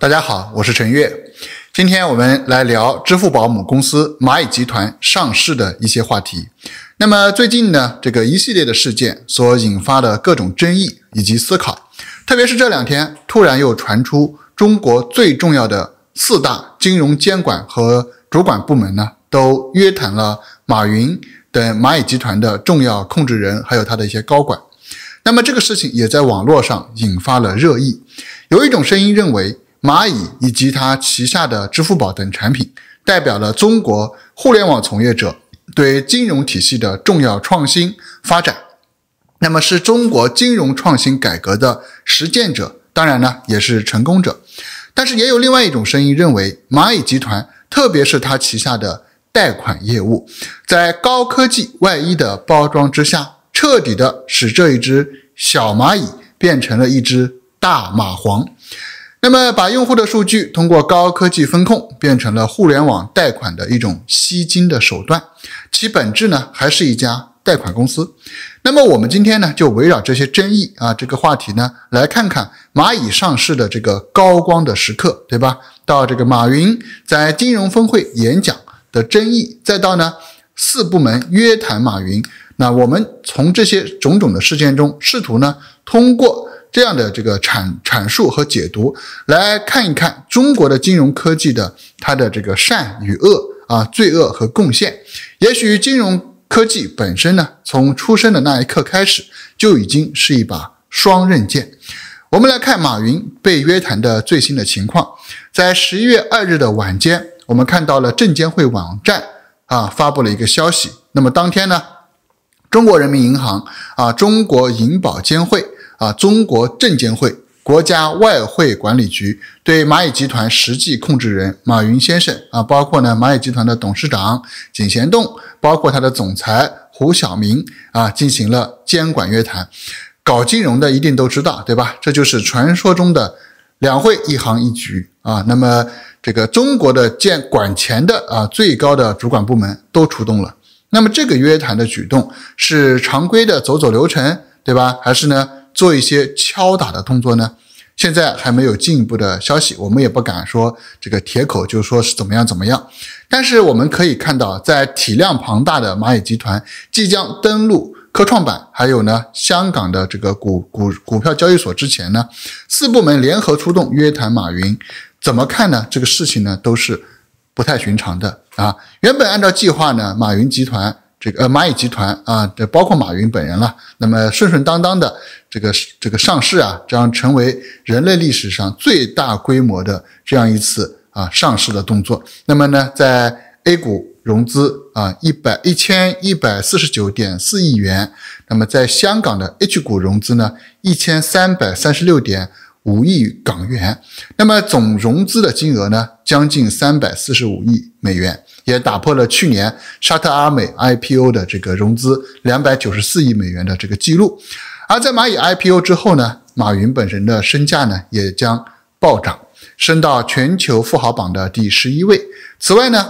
大家好，我是陈悦，今天我们来聊支付宝母公司蚂蚁集团上市的一些话题。那么最近呢，这个一系列的事件所引发的各种争议以及思考，特别是这两天突然又传出中国最重要的四大金融监管和主管部门呢，都约谈了马云等蚂蚁集团的重要控制人，还有他的一些高管。那么这个事情也在网络上引发了热议，有一种声音认为。蚂蚁以及它旗下的支付宝等产品，代表了中国互联网从业者对金融体系的重要创新发展，那么是中国金融创新改革的实践者，当然呢也是成功者。但是也有另外一种声音认为，蚂蚁集团特别是它旗下的贷款业务，在高科技外衣的包装之下，彻底的使这一只小蚂蚁变成了一只大蚂蟥。那么，把用户的数据通过高科技风控变成了互联网贷款的一种吸金的手段，其本质呢还是一家贷款公司。那么，我们今天呢就围绕这些争议啊这个话题呢，来看看蚂蚁上市的这个高光的时刻，对吧？到这个马云在金融峰会演讲的争议，再到呢四部门约谈马云，那我们从这些种种的事件中，试图呢通过。这样的这个阐阐述和解读，来看一看中国的金融科技的它的这个善与恶啊，罪恶和贡献。也许金融科技本身呢，从出生的那一刻开始，就已经是一把双刃剑。我们来看马云被约谈的最新的情况，在十一月二日的晚间，我们看到了证监会网站啊发布了一个消息。那么当天呢，中国人民银行啊，中国银保监会。啊，中国证监会、国家外汇管理局对蚂蚁集团实际控制人马云先生啊，包括呢蚂蚁集团的董事长井贤栋，包括他的总裁胡晓明啊，进行了监管约谈。搞金融的一定都知道，对吧？这就是传说中的两会一行一局啊。那么这个中国的监管钱的啊最高的主管部门都出动了。那么这个约谈的举动是常规的走走流程，对吧？还是呢？做一些敲打的动作呢，现在还没有进一步的消息，我们也不敢说这个铁口就说是怎么样怎么样。但是我们可以看到，在体量庞大的蚂蚁集团即将登陆科创板，还有呢香港的这个股股股票交易所之前呢，四部门联合出动约谈马云，怎么看呢？这个事情呢都是不太寻常的啊。原本按照计划呢，马云集团。这个呃，蚂蚁集团啊，这包括马云本人了。那么顺顺当当的这个这个上市啊，将成为人类历史上最大规模的这样一次啊上市的动作。那么呢，在 A 股融资啊，一百一千一百四十九点四亿元。那么在香港的 H 股融资呢，一千三百三十六点。五亿港元，那么总融资的金额呢，将近三百四十五亿美元，也打破了去年沙特阿美 IPO 的这个融资两百九十四亿美元的这个记录。而在蚂蚁 IPO 之后呢，马云本人的身价呢也将暴涨，升到全球富豪榜的第十一位。此外呢，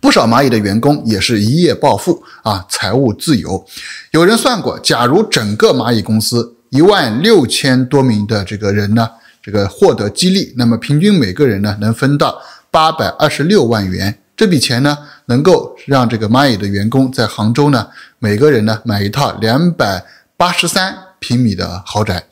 不少蚂蚁的员工也是一夜暴富啊，财务自由。有人算过，假如整个蚂蚁公司。一万六千多名的这个人呢，这个获得激励，那么平均每个人呢能分到八百二十六万元。这笔钱呢能够让这个蚂蚁的员工在杭州呢，每个人呢买一套两百八十三平米的豪宅。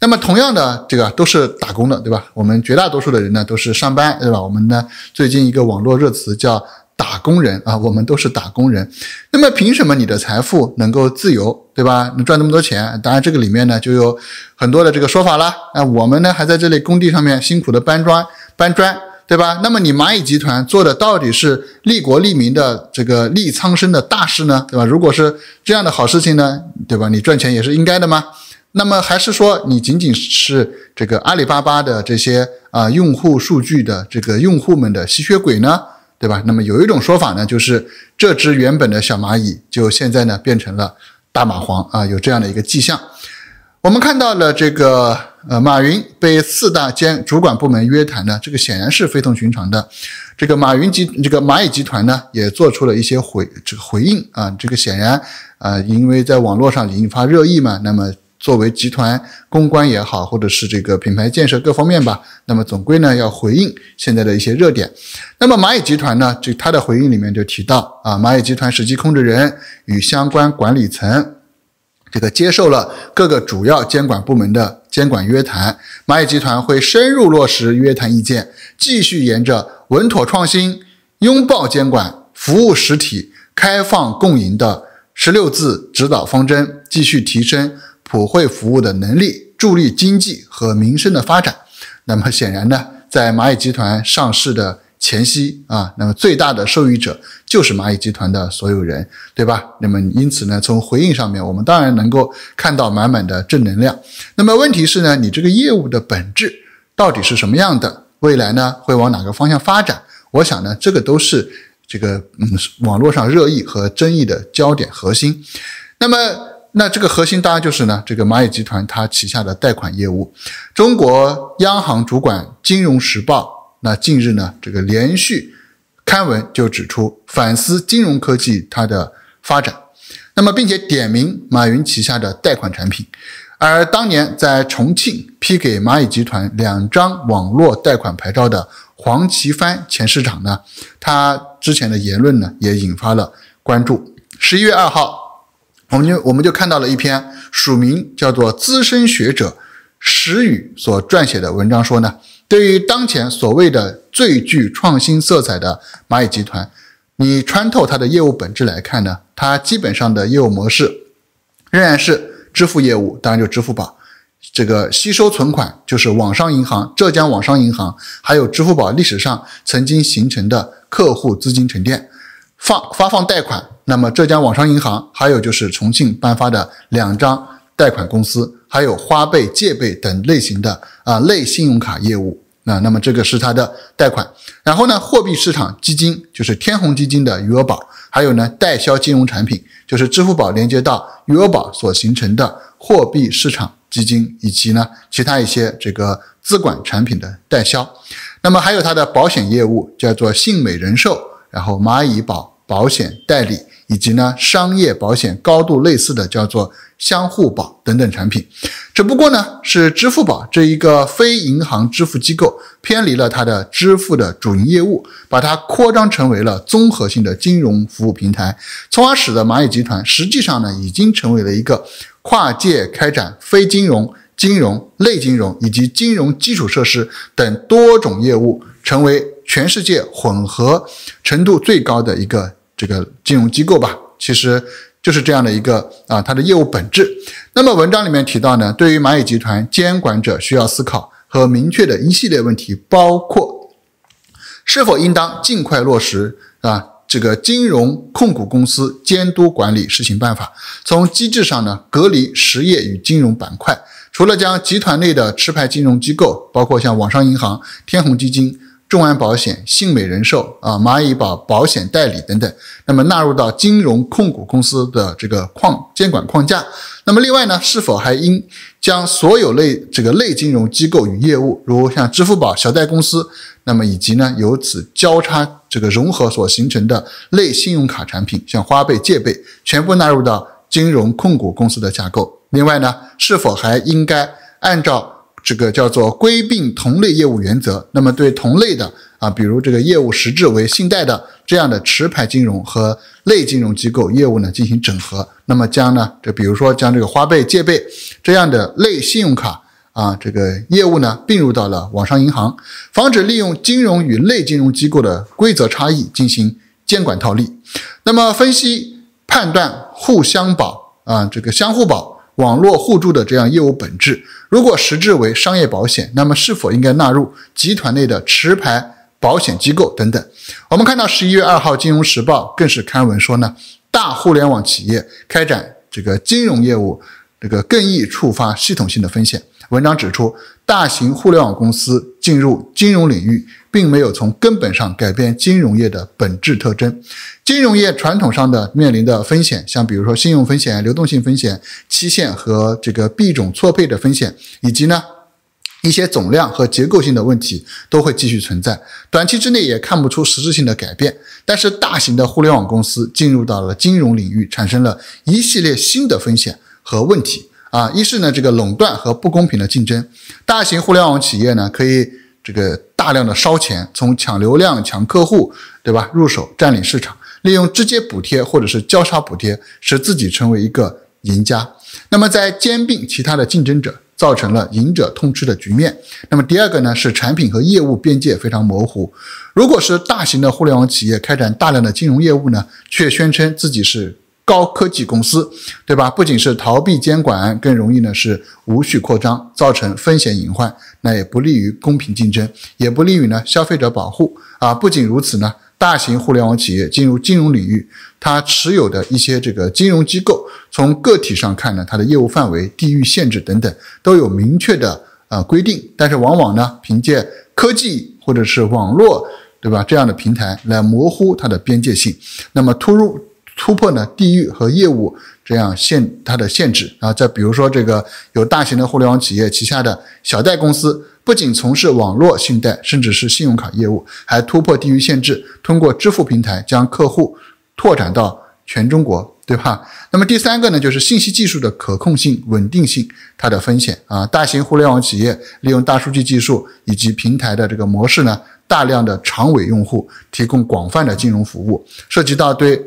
那么同样的，这个都是打工的，对吧？我们绝大多数的人呢都是上班，对吧？我们呢最近一个网络热词叫。打工人啊，我们都是打工人。那么凭什么你的财富能够自由，对吧？能赚那么多钱？当然，这个里面呢，就有很多的这个说法啦。那我们呢，还在这里工地上面辛苦的搬砖，搬砖，对吧？那么你蚂蚁集团做的到底是利国利民的这个利苍生的大事呢，对吧？如果是这样的好事情呢，对吧？你赚钱也是应该的吗？那么还是说你仅仅是这个阿里巴巴的这些啊用户数据的这个用户们的吸血鬼呢？对吧？那么有一种说法呢，就是这只原本的小蚂蚁，就现在呢变成了大蚂蝗啊，有这样的一个迹象。我们看到了这个呃，马云被四大监主管部门约谈呢，这个显然是非同寻常的。这个马云集这个蚂蚁集团呢，也做出了一些回这个回应啊，这个显然啊，因为在网络上引发热议嘛，那么。作为集团公关也好，或者是这个品牌建设各方面吧，那么总归呢要回应现在的一些热点。那么蚂蚁集团呢，就它的回应里面就提到啊，蚂蚁集团实际控制人与相关管理层这个接受了各个主要监管部门的监管约谈，蚂蚁集团会深入落实约谈意见，继续沿着稳妥创新、拥抱监管、服务实体、开放共赢的十六字指导方针，继续提升。普惠服务的能力，助力经济和民生的发展。那么显然呢，在蚂蚁集团上市的前夕啊，那么最大的受益者就是蚂蚁集团的所有人，对吧？那么因此呢，从回应上面，我们当然能够看到满满的正能量。那么问题是呢，你这个业务的本质到底是什么样的？未来呢，会往哪个方向发展？我想呢，这个都是这个嗯，网络上热议和争议的焦点核心。那么。那这个核心当然就是呢，这个蚂蚁集团它旗下的贷款业务。中国央行主管《金融时报》，那近日呢，这个连续刊文就指出反思金融科技它的发展，那么并且点名马云旗下的贷款产品。而当年在重庆批给蚂蚁集团两张网络贷款牌照的黄奇帆前市长呢，他之前的言论呢也引发了关注。十一月二号。我们就我们就看到了一篇署名叫做资深学者石宇所撰写的文章，说呢，对于当前所谓的最具创新色彩的蚂蚁集团，你穿透它的业务本质来看呢，它基本上的业务模式仍然是支付业务，当然就支付宝，这个吸收存款就是网商银行、浙江网商银行，还有支付宝历史上曾经形成的客户资金沉淀。放发放贷款，那么浙江网商银行，还有就是重庆颁发的两张贷款公司，还有花呗、借呗等类型的啊类信用卡业务。那那么这个是它的贷款。然后呢，货币市场基金就是天弘基金的余额宝，还有呢代销金融产品，就是支付宝连接到余额宝所形成的货币市场基金，以及呢其他一些这个资管产品的代销。那么还有它的保险业务，叫做信美人寿，然后蚂蚁保。保险代理以及呢商业保险高度类似的叫做相互保等等产品，只不过呢是支付宝这一个非银行支付机构偏离了它的支付的主营业务，把它扩张成为了综合性的金融服务平台，从而使得蚂蚁集团实际上呢已经成为了一个跨界开展非金融、金融、类金融以及金融基础设施等多种业务，成为全世界混合程度最高的一个。这个金融机构吧，其实就是这样的一个啊，它的业务本质。那么文章里面提到呢，对于蚂蚁集团监管者需要思考和明确的一系列问题，包括是否应当尽快落实啊，这个金融控股公司监督管理试行办法，从机制上呢隔离实业与金融板块，除了将集团内的持牌金融机构，包括像网商银行、天弘基金。众安保险、信美人寿啊、蚂蚁保保险代理等等，那么纳入到金融控股公司的这个框监管框架。那么另外呢，是否还应将所有类这个类金融机构与业务，如像支付宝小贷公司，那么以及呢由此交叉这个融合所形成的类信用卡产品，像花呗、借呗，全部纳入到金融控股公司的架构？另外呢，是否还应该按照？这个叫做归并同类业务原则，那么对同类的啊，比如这个业务实质为信贷的这样的持牌金融和类金融机构业务呢进行整合，那么将呢，这比如说将这个花呗、借呗这样的类信用卡啊这个业务呢并入到了网上银行，防止利用金融与类金融机构的规则差异进行监管套利。那么分析判断互相保啊，这个相互保。网络互助的这样业务本质，如果实质为商业保险，那么是否应该纳入集团内的持牌保险机构等等？我们看到十一月二号，《金融时报》更是刊文说呢，大互联网企业开展这个金融业务，这个更易触发系统性的风险。文章指出，大型互联网公司。进入金融领域，并没有从根本上改变金融业的本质特征。金融业传统上的面临的风险，像比如说信用风险、流动性风险、期限和这个币种错配的风险，以及呢一些总量和结构性的问题，都会继续存在。短期之内也看不出实质性的改变。但是，大型的互联网公司进入到了金融领域，产生了一系列新的风险和问题。啊，一是呢，这个垄断和不公平的竞争，大型互联网企业呢，可以这个大量的烧钱，从抢流量、抢客户，对吧，入手占领市场，利用直接补贴或者是交叉补贴，使自己成为一个赢家。那么在兼并其他的竞争者，造成了赢者通吃的局面。那么第二个呢，是产品和业务边界非常模糊。如果是大型的互联网企业开展大量的金融业务呢，却宣称自己是。高科技公司，对吧？不仅是逃避监管，更容易呢是无序扩张，造成风险隐患，那也不利于公平竞争，也不利于呢消费者保护啊！不仅如此呢，大型互联网企业进入金融领域，它持有的一些这个金融机构，从个体上看呢，它的业务范围、地域限制等等都有明确的呃规定，但是往往呢凭借科技或者是网络，对吧？这样的平台来模糊它的边界性，那么突入。突破呢地域和业务这样限它的限制啊，再比如说这个有大型的互联网企业旗下的小贷公司，不仅从事网络信贷，甚至是信用卡业务，还突破地域限制，通过支付平台将客户拓展到全中国，对吧？那么第三个呢，就是信息技术的可控性、稳定性，它的风险啊，大型互联网企业利用大数据技术以及平台的这个模式呢，大量的长尾用户提供广泛的金融服务，涉及到对。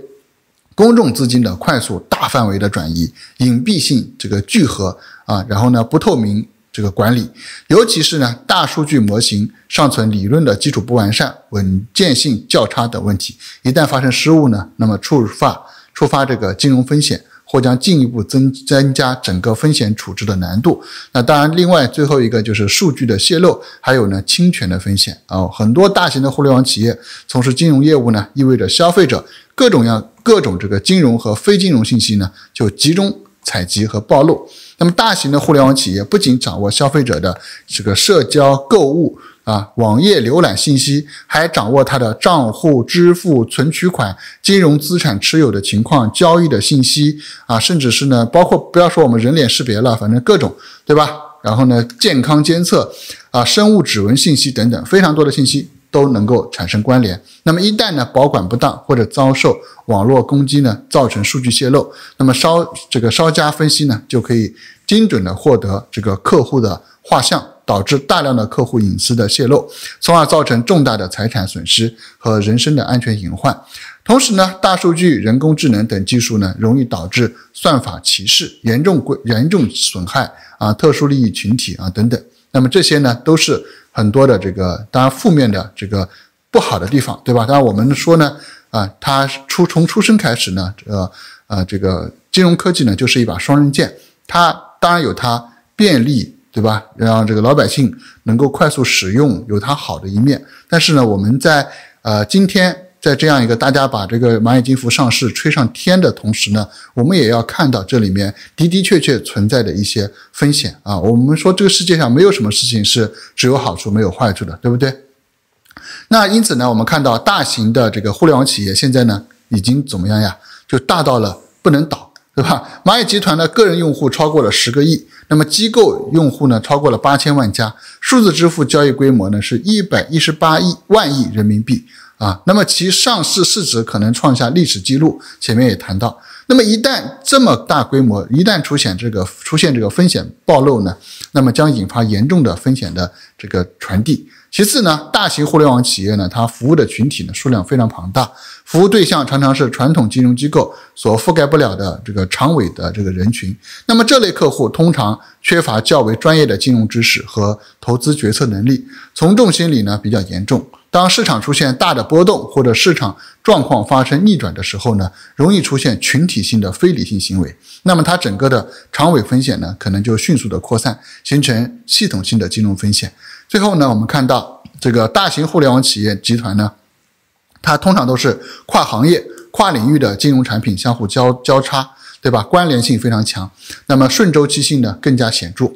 公众资金的快速、大范围的转移，隐蔽性这个聚合啊，然后呢不透明这个管理，尤其是呢大数据模型尚存理论的基础不完善、稳健性较差等问题，一旦发生失误呢，那么触发触发这个金融风险，或将进一步增增加整个风险处置的难度。那当然，另外最后一个就是数据的泄露，还有呢侵权的风险啊。很多大型的互联网企业从事金融业务呢，意味着消费者。各种各样、各种这个金融和非金融信息呢，就集中采集和暴露。那么，大型的互联网企业不仅掌握消费者的这个社交、购物啊、网页浏览信息，还掌握他的账户、支付、存取款、金融资产持有的情况、交易的信息啊，甚至是呢，包括不要说我们人脸识别了，反正各种，对吧？然后呢，健康监测啊、生物指纹信息等等，非常多的信息。都能够产生关联。那么一旦呢保管不当或者遭受网络攻击呢，造成数据泄露，那么稍这个稍加分析呢，就可以精准的获得这个客户的画像，导致大量的客户隐私的泄露，从而造成重大的财产损失和人身的安全隐患。同时呢，大数据、人工智能等技术呢，容易导致算法歧视，严重严重损害啊特殊利益群体啊等等。那么这些呢，都是。很多的这个当然负面的这个不好的地方，对吧？当然我们说呢，啊，他出从出生开始呢，呃，呃，这个金融科技呢就是一把双刃剑，它当然有它便利，对吧？让这个老百姓能够快速使用，有它好的一面。但是呢，我们在呃今天。在这样一个大家把这个蚂蚁金服上市吹上天的同时呢，我们也要看到这里面的的确确存在的一些风险啊。我们说这个世界上没有什么事情是只有好处没有坏处的，对不对？那因此呢，我们看到大型的这个互联网企业现在呢，已经怎么样呀？就大到了不能倒，对吧？蚂蚁集团的个人用户超过了十个亿，那么机构用户呢超过了八千万家，数字支付交易规模呢是一百一十八亿万亿人民币。啊，那么其上市市值可能创下历史记录。前面也谈到，那么一旦这么大规模，一旦出现这个出现这个风险暴露呢，那么将引发严重的风险的这个传递。其次呢，大型互联网企业呢，它服务的群体呢数量非常庞大，服务对象常常是传统金融机构所覆盖不了的这个长尾的这个人群。那么这类客户通常缺乏较为专业的金融知识和投资决策能力，从众心理呢比较严重。当市场出现大的波动或者市场状况发生逆转的时候呢，容易出现群体性的非理性行为。那么它整个的长尾风险呢，可能就迅速的扩散，形成系统性的金融风险。最后呢，我们看到这个大型互联网企业集团呢，它通常都是跨行业、跨领域的金融产品相互交交叉，对吧？关联性非常强。那么顺周期性呢更加显著。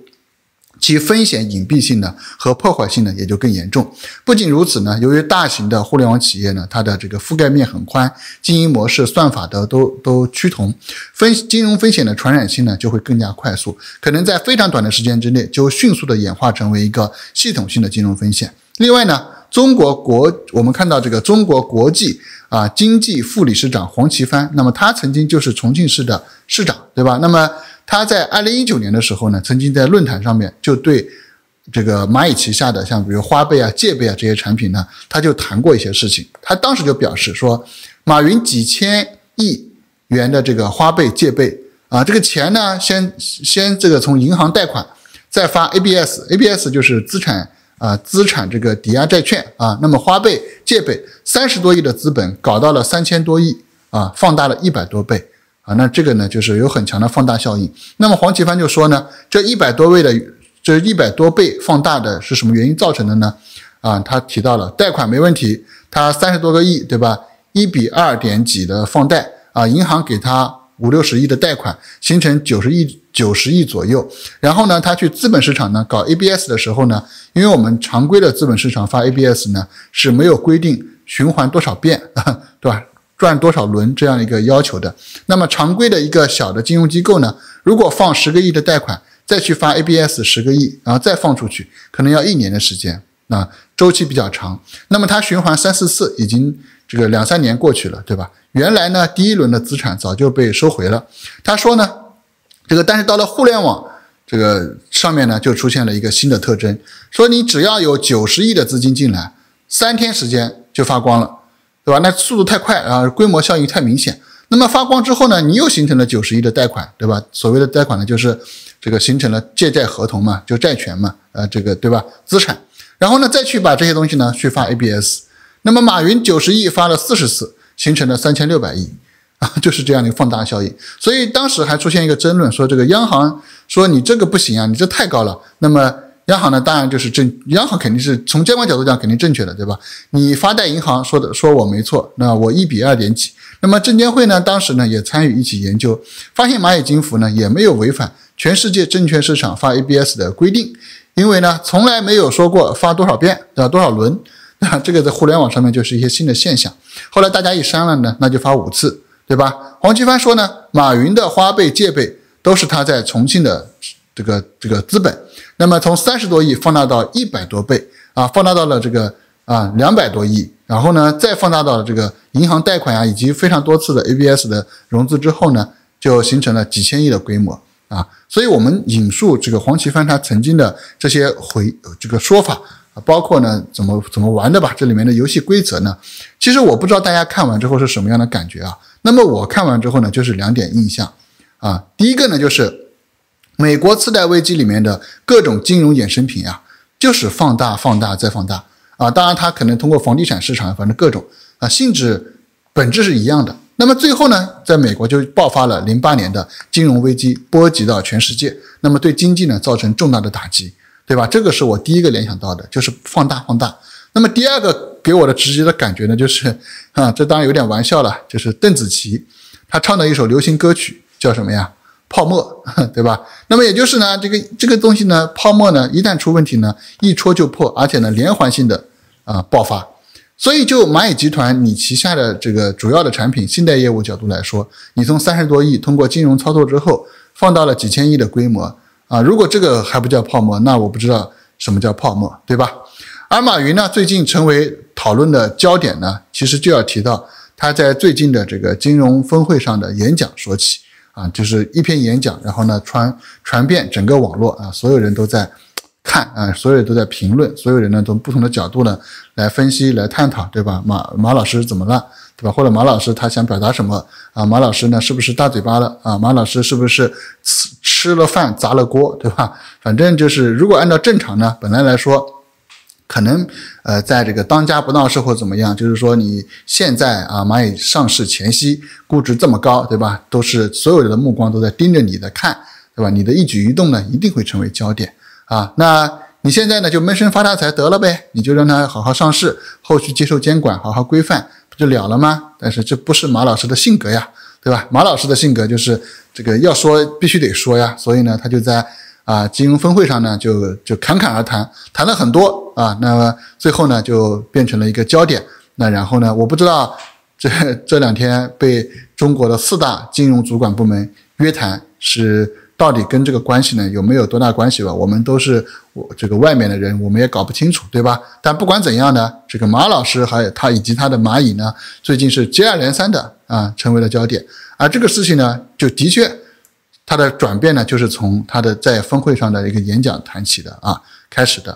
其风险隐蔽性呢和破坏性呢也就更严重。不仅如此呢，由于大型的互联网企业呢，它的这个覆盖面很宽，经营模式、算法的都都趋同，风金融风险的传染性呢就会更加快速，可能在非常短的时间之内就迅速的演化成为一个系统性的金融风险。另外呢，中国国我们看到这个中国国际啊经济副理事长黄奇帆，那么他曾经就是重庆市的市长，对吧？那么。他在二零一九年的时候呢，曾经在论坛上面就对这个蚂蚁旗下的像比如花呗啊、借呗啊这些产品呢，他就谈过一些事情。他当时就表示说，马云几千亿元的这个花呗、借呗啊，这个钱呢，先先这个从银行贷款，再发 ABS，ABS 就是资产啊，资产这个抵押债券啊。那么花呗、借呗三十多亿的资本搞到了三千多亿啊，放大了一百多倍。啊，那这个呢，就是有很强的放大效应。那么黄奇帆就说呢，这一百多位的，这一百多倍放大的是什么原因造成的呢？啊，他提到了贷款没问题，他三十多个亿，对吧？一比二点几的放贷啊，银行给他五六十亿的贷款，形成九十亿九十亿左右。然后呢，他去资本市场呢搞 ABS 的时候呢，因为我们常规的资本市场发 ABS 呢是没有规定循环多少遍，对吧？赚多少轮这样一个要求的，那么常规的一个小的金融机构呢？如果放十个亿的贷款，再去发 ABS 十个亿，然后再放出去，可能要一年的时间，那周期比较长。那么它循环三四次，已经这个两三年过去了，对吧？原来呢，第一轮的资产早就被收回了。他说呢，这个但是到了互联网这个上面呢，就出现了一个新的特征，说你只要有九十亿的资金进来，三天时间就发光了。对吧？那速度太快，啊，规模效应太明显。那么发光之后呢？你又形成了九十亿的贷款，对吧？所谓的贷款呢，就是这个形成了借贷合同嘛，就债权嘛，呃，这个对吧？资产。然后呢，再去把这些东西呢去发 ABS。那么马云九十亿发了四十次，形成了三千六百亿啊，就是这样一个放大效应。所以当时还出现一个争论，说这个央行说你这个不行啊，你这太高了。那么央行呢，当然就是正，央行肯定是从监管角度讲，肯定正确的，对吧？你发贷银行说的说我没错，那我一比二点几。那么证监会呢，当时呢也参与一起研究，发现蚂蚁金服呢也没有违反全世界证券市场发 ABS 的规定，因为呢从来没有说过发多少遍，对吧？多少轮？那 这个在互联网上面就是一些新的现象。后来大家一删了呢，那就发五次，对吧？黄奇帆说呢，马云的花呗、借呗都是他在重庆的。这个这个资本，那么从三十多亿放大到一百多倍啊，放大到了这个啊两百多亿，然后呢再放大到这个银行贷款呀，以及非常多次的 ABS 的融资之后呢，就形成了几千亿的规模啊。所以，我们引述这个黄奇帆他曾经的这些回这个说法啊，包括呢怎么怎么玩的吧，这里面的游戏规则呢，其实我不知道大家看完之后是什么样的感觉啊。那么我看完之后呢，就是两点印象啊，第一个呢就是。美国次贷危机里面的各种金融衍生品啊，就是放大、放大再放大啊！当然，它可能通过房地产市场，反正各种啊，性质本质是一样的。那么最后呢，在美国就爆发了08年的金融危机，波及到全世界，那么对经济呢造成重大的打击，对吧？这个是我第一个联想到的，就是放大、放大。那么第二个给我的直接的感觉呢，就是啊，这当然有点玩笑了，就是邓紫棋她唱的一首流行歌曲叫什么呀？泡沫，对吧？那么也就是呢，这个这个东西呢，泡沫呢，一旦出问题呢，一戳就破，而且呢，连环性的啊爆发。所以，就蚂蚁集团你旗下的这个主要的产品信贷业务角度来说，你从三十多亿通过金融操作之后，放到了几千亿的规模啊。如果这个还不叫泡沫，那我不知道什么叫泡沫，对吧？而马云呢，最近成为讨论的焦点呢，其实就要提到他在最近的这个金融峰会上的演讲说起。啊，就是一篇演讲，然后呢传传遍整个网络啊，所有人都在看啊，所有人都在评论，所有人呢从不同的角度呢来分析、来探讨，对吧？马马老师怎么了，对吧？或者马老师他想表达什么啊？马老师呢是不是大嘴巴了啊？马老师是不是吃吃了饭砸了锅，对吧？反正就是，如果按照正常呢，本来来说。可能，呃，在这个当家不闹事或怎么样，就是说你现在啊，蚂蚁上市前夕，估值这么高，对吧？都是所有的目光都在盯着你的看，对吧？你的一举一动呢，一定会成为焦点啊。那你现在呢，就闷声发大财得了呗？你就让它好好上市，后续接受监管，好好规范，不就了了吗？但是这不是马老师的性格呀，对吧？马老师的性格就是这个要说必须得说呀，所以呢，他就在。啊，金融峰会上呢，就就侃侃而谈，谈了很多啊。那最后呢，就变成了一个焦点。那然后呢，我不知道这这两天被中国的四大金融主管部门约谈，是到底跟这个关系呢有没有多大关系吧？我们都是我这个外面的人，我们也搞不清楚，对吧？但不管怎样呢，这个马老师还有他以及他的蚂蚁呢，最近是接二连三的啊，成为了焦点。而这个事情呢，就的确。他的转变呢，就是从他的在峰会上的一个演讲谈起的啊，开始的。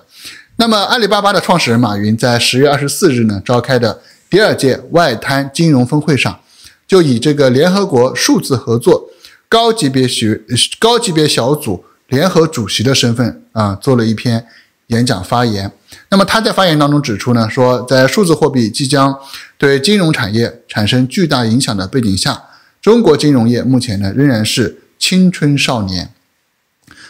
那么，阿里巴巴的创始人马云在十月二十四日呢召开的第二届外滩金融峰会上，就以这个联合国数字合作高级别学高级别小组联合主席的身份啊，做了一篇演讲发言。那么他在发言当中指出呢，说在数字货币即将对金融产业产生巨大影响的背景下，中国金融业目前呢仍然是。青春少年，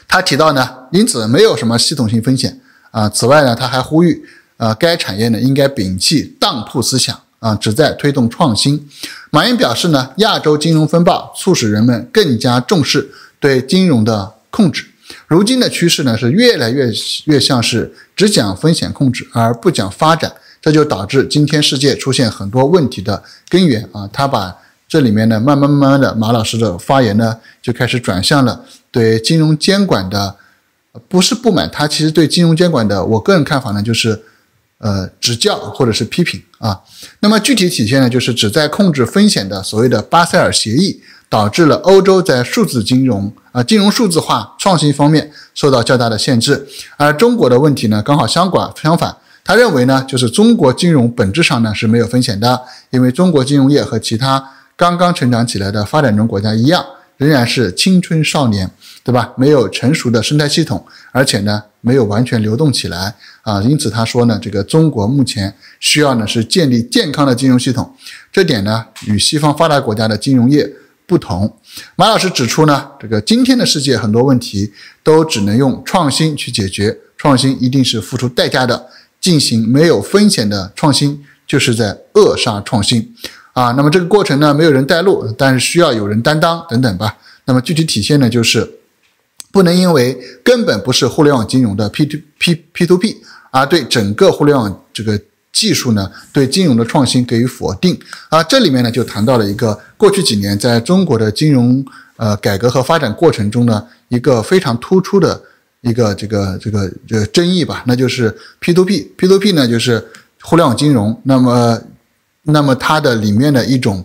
他提到呢，因此没有什么系统性风险啊。此外呢，他还呼吁，呃，该产业呢应该摒弃当铺思想啊，旨在推动创新。马云表示呢，亚洲金融风暴促使人们更加重视对金融的控制。如今的趋势呢是越来越越像是只讲风险控制而不讲发展，这就导致今天世界出现很多问题的根源啊。他把。这里面呢，慢慢慢慢的，马老师的发言呢就开始转向了对金融监管的，不是不满，他其实对金融监管的，我个人看法呢就是，呃，指教或者是批评啊。那么具体体现呢，就是旨在控制风险的所谓的巴塞尔协议，导致了欧洲在数字金融啊，金融数字化创新方面受到较大的限制。而中国的问题呢，刚好相管相反，他认为呢，就是中国金融本质上呢是没有风险的，因为中国金融业和其他刚刚成长起来的发展中国家一样，仍然是青春少年，对吧？没有成熟的生态系统，而且呢，没有完全流动起来啊。因此他说呢，这个中国目前需要呢是建立健康的金融系统，这点呢与西方发达国家的金融业不同。马老师指出呢，这个今天的世界很多问题都只能用创新去解决，创新一定是付出代价的。进行没有风险的创新，就是在扼杀创新。啊，那么这个过程呢，没有人带路，但是需要有人担当等等吧。那么具体体现呢，就是不能因为根本不是互联网金融的 P to P P to P，而对整个互联网这个技术呢，对金融的创新给予否定。啊，这里面呢，就谈到了一个过去几年在中国的金融呃改革和发展过程中呢，一个非常突出的一个这个这个争议吧，那就是 P to P P to P 呢，就是互联网金融。那么那么它的里面的一种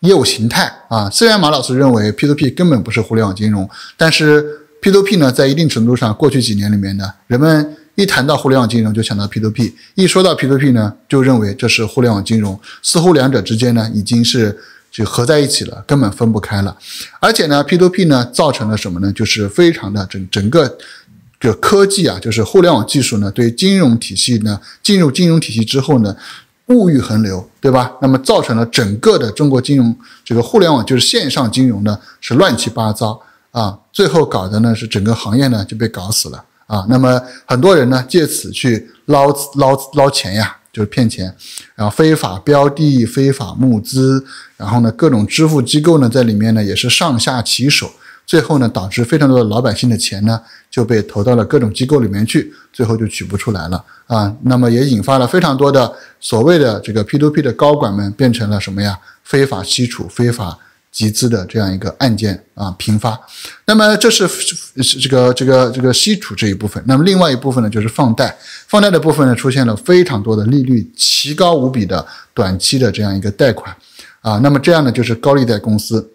业务形态啊，虽然马老师认为 P2P 根本不是互联网金融，但是 P2P 呢，在一定程度上，过去几年里面呢，人们一谈到互联网金融就想到 P2P，一说到 P2P 呢，就认为这是互联网金融，似乎两者之间呢已经是就合在一起了，根本分不开了。而且呢，P2P 呢造成了什么呢？就是非常的整整个这科技啊，就是互联网技术呢对金融体系呢进入金融体系之后呢。物欲横流，对吧？那么造成了整个的中国金融，这个互联网就是线上金融呢是乱七八糟啊，最后搞的呢是整个行业呢就被搞死了啊。那么很多人呢借此去捞捞捞钱呀，就是骗钱，然后非法标的、非法募资，然后呢各种支付机构呢在里面呢也是上下其手。最后呢，导致非常多的老百姓的钱呢就被投到了各种机构里面去，最后就取不出来了啊。那么也引发了非常多的所谓的这个 P2P 的高管们变成了什么呀？非法吸储、非法集资的这样一个案件啊频发。那么这是这个这个这个吸储这一部分。那么另外一部分呢就是放贷，放贷的部分呢出现了非常多的利率奇高无比的短期的这样一个贷款啊。那么这样呢就是高利贷公司。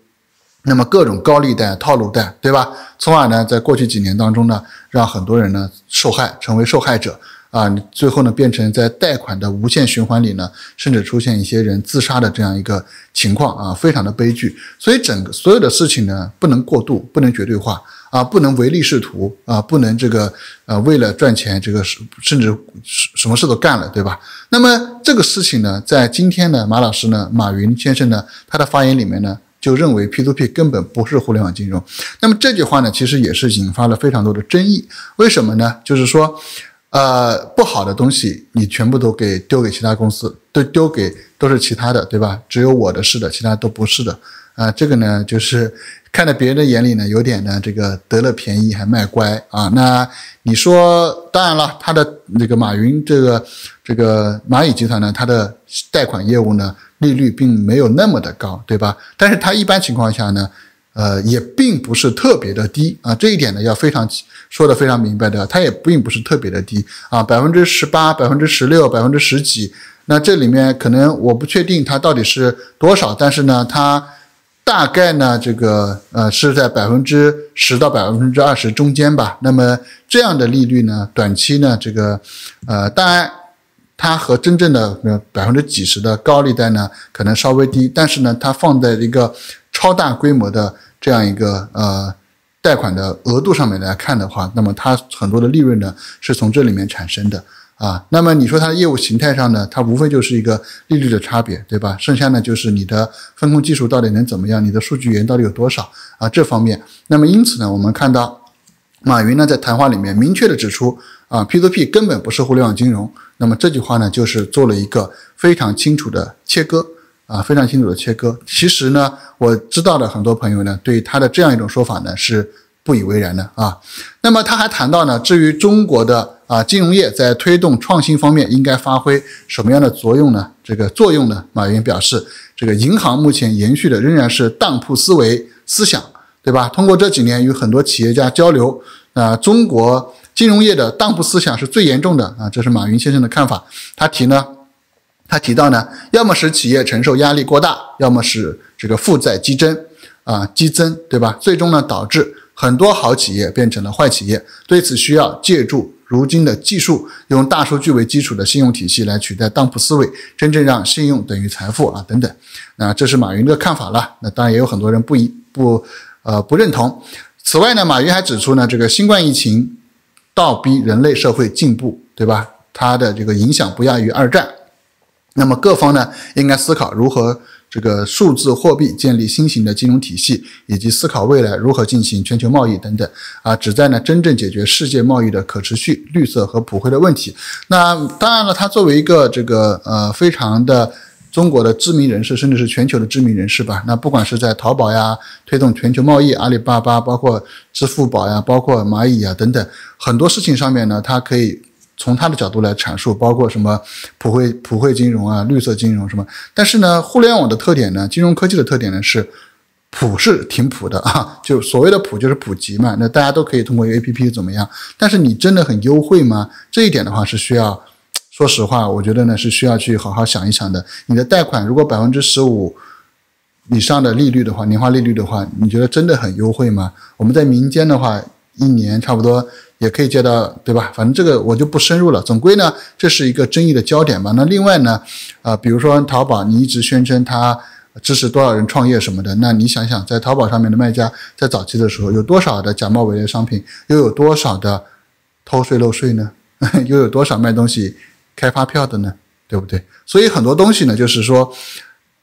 那么各种高利贷、套路贷，对吧？从而呢，在过去几年当中呢，让很多人呢受害，成为受害者啊，最后呢，变成在贷款的无限循环里呢，甚至出现一些人自杀的这样一个情况啊，非常的悲剧。所以，整个所有的事情呢，不能过度，不能绝对化啊，不能唯利是图啊，不能这个呃，为了赚钱这个甚至什什么事都干了，对吧？那么这个事情呢，在今天呢，马老师呢，马云先生呢，他的发言里面呢。就认为 P2P 根本不是互联网金融，那么这句话呢，其实也是引发了非常多的争议。为什么呢？就是说，呃，不好的东西你全部都给丢给其他公司，都丢给都是其他的，对吧？只有我的是的，其他都不是的。啊，这个呢，就是看在别人的眼里呢，有点呢，这个得了便宜还卖乖啊。那你说，当然了，他的那个马云这个这个蚂蚁集团呢，它的贷款业务呢，利率并没有那么的高，对吧？但是它一般情况下呢，呃，也并不是特别的低啊。这一点呢，要非常说的非常明白的，它也并不是特别的低啊，百分之十八、百分之十六、百分之十几。那这里面可能我不确定它到底是多少，但是呢，它。大概呢，这个呃是在百分之十到百分之二十中间吧。那么这样的利率呢，短期呢，这个呃，当然它和真正的百分之几十的高利贷呢，可能稍微低，但是呢，它放在一个超大规模的这样一个呃贷款的额度上面来看的话，那么它很多的利润呢，是从这里面产生的。啊，那么你说它的业务形态上呢，它无非就是一个利率的差别，对吧？剩下呢就是你的风控技术到底能怎么样，你的数据源到底有多少啊？这方面，那么因此呢，我们看到，马云呢在谈话里面明确的指出啊，P2P 根本不是互联网金融。那么这句话呢，就是做了一个非常清楚的切割啊，非常清楚的切割。其实呢，我知道的很多朋友呢，对他的这样一种说法呢是不以为然的啊。那么他还谈到呢，至于中国的。啊，金融业在推动创新方面应该发挥什么样的作用呢？这个作用呢？马云表示，这个银行目前延续的仍然是当铺思维思想，对吧？通过这几年与很多企业家交流，啊，中国金融业的当铺思想是最严重的啊，这是马云先生的看法。他提呢，他提到呢，要么使企业承受压力过大，要么使这个负债激增，啊，激增，对吧？最终呢，导致很多好企业变成了坏企业。对此，需要借助。如今的技术，用大数据为基础的信用体系来取代当铺思维，真正让信用等于财富啊等等，那这是马云的看法了。那当然也有很多人不一不呃不认同。此外呢，马云还指出呢，这个新冠疫情倒逼人类社会进步，对吧？它的这个影响不亚于二战。那么各方呢，应该思考如何。这个数字货币建立新型的金融体系，以及思考未来如何进行全球贸易等等，啊，旨在呢真正解决世界贸易的可持续、绿色和普惠的问题。那当然了，他作为一个这个呃非常的中国的知名人士，甚至是全球的知名人士吧。那不管是在淘宝呀，推动全球贸易，阿里巴巴，包括支付宝呀，包括蚂蚁呀等等很多事情上面呢，他可以。从他的角度来阐述，包括什么普惠普惠金融啊，绿色金融什么？但是呢，互联网的特点呢，金融科技的特点呢，是普是挺普的啊，就所谓的普就是普及嘛，那大家都可以通过 A P P 怎么样？但是你真的很优惠吗？这一点的话是需要，说实话，我觉得呢是需要去好好想一想的。你的贷款如果百分之十五以上的利率的话，年化利率的话，你觉得真的很优惠吗？我们在民间的话，一年差不多。也可以接到，对吧？反正这个我就不深入了。总归呢，这是一个争议的焦点嘛。那另外呢，啊，比如说淘宝，你一直宣称它支持多少人创业什么的，那你想想，在淘宝上面的卖家，在早期的时候，有多少的假冒伪劣商品，又有多少的偷税漏税呢？又有多少卖东西开发票的呢？对不对？所以很多东西呢，就是说。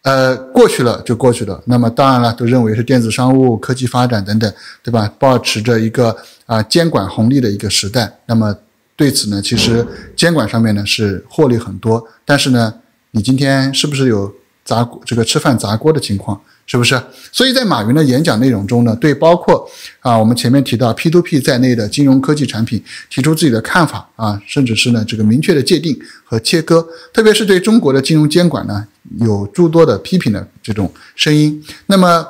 呃，过去了就过去了。那么当然了，都认为是电子商务、科技发展等等，对吧？保持着一个啊监管红利的一个时代。那么对此呢，其实监管上面呢是获利很多，但是呢，你今天是不是有砸这个吃饭砸锅的情况？是不是？所以在马云的演讲内容中呢，对包括啊我们前面提到 p to p 在内的金融科技产品提出自己的看法啊，甚至是呢这个明确的界定和切割，特别是对中国的金融监管呢。有诸多的批评的这种声音，那么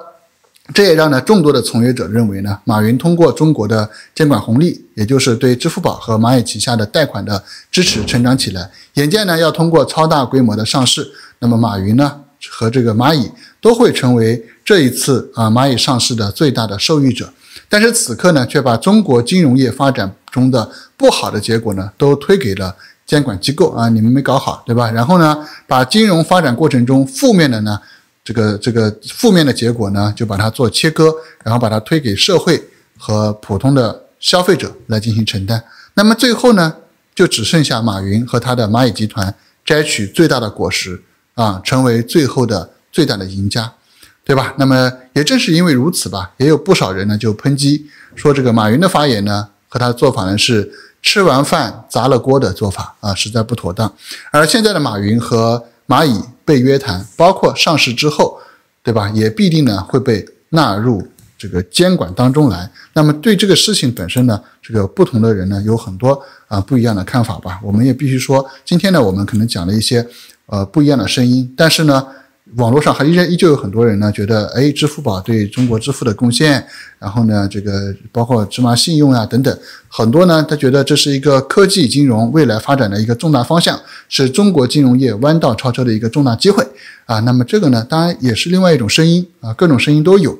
这也让呢众多的从业者认为呢，马云通过中国的监管红利，也就是对支付宝和蚂蚁旗下的贷款的支持成长起来，眼见呢要通过超大规模的上市，那么马云呢和这个蚂蚁都会成为这一次啊蚂蚁上市的最大的受益者，但是此刻呢却把中国金融业发展中的不好的结果呢都推给了。监管机构啊，你们没搞好，对吧？然后呢，把金融发展过程中负面的呢，这个这个负面的结果呢，就把它做切割，然后把它推给社会和普通的消费者来进行承担。那么最后呢，就只剩下马云和他的蚂蚁集团摘取最大的果实啊，成为最后的最大的赢家，对吧？那么也正是因为如此吧，也有不少人呢就抨击说，这个马云的发言呢和他的做法呢是。吃完饭砸了锅的做法啊，实在不妥当。而现在的马云和蚂蚁被约谈，包括上市之后，对吧？也必定呢会被纳入这个监管当中来。那么对这个事情本身呢，这个不同的人呢，有很多啊不一样的看法吧。我们也必须说，今天呢，我们可能讲了一些呃不一样的声音，但是呢。网络上还依然依旧有很多人呢，觉得哎，支付宝对中国支付的贡献，然后呢，这个包括芝麻信用啊等等，很多呢，他觉得这是一个科技金融未来发展的一个重大方向，是中国金融业弯道超车的一个重大机会啊。那么这个呢，当然也是另外一种声音啊，各种声音都有。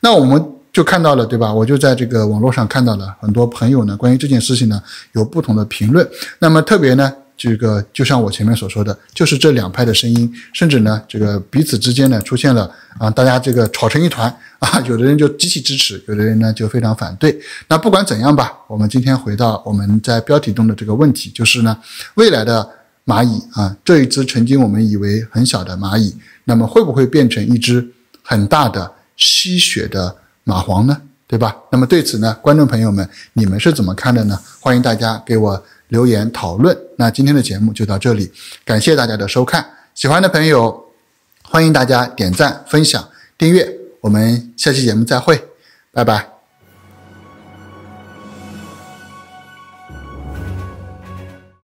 那我们就看到了，对吧？我就在这个网络上看到了很多朋友呢，关于这件事情呢，有不同的评论。那么特别呢。这个就像我前面所说的，就是这两派的声音，甚至呢，这个彼此之间呢出现了啊，大家这个吵成一团 啊，有的人就极其支持，有的人呢就非常反对。那不管怎样吧，我们今天回到我们在标题中的这个问题，就是呢，未来的蚂蚁啊，这一只曾经我们以为很小的蚂蚁，那么会不会变成一只很大的吸血的蚂蟥呢？对吧？那么对此呢，观众朋友们，你们是怎么看的呢？欢迎大家给我。留言讨论，那今天的节目就到这里，感谢大家的收看。喜欢的朋友，欢迎大家点赞、分享、订阅。我们下期节目再会，拜拜。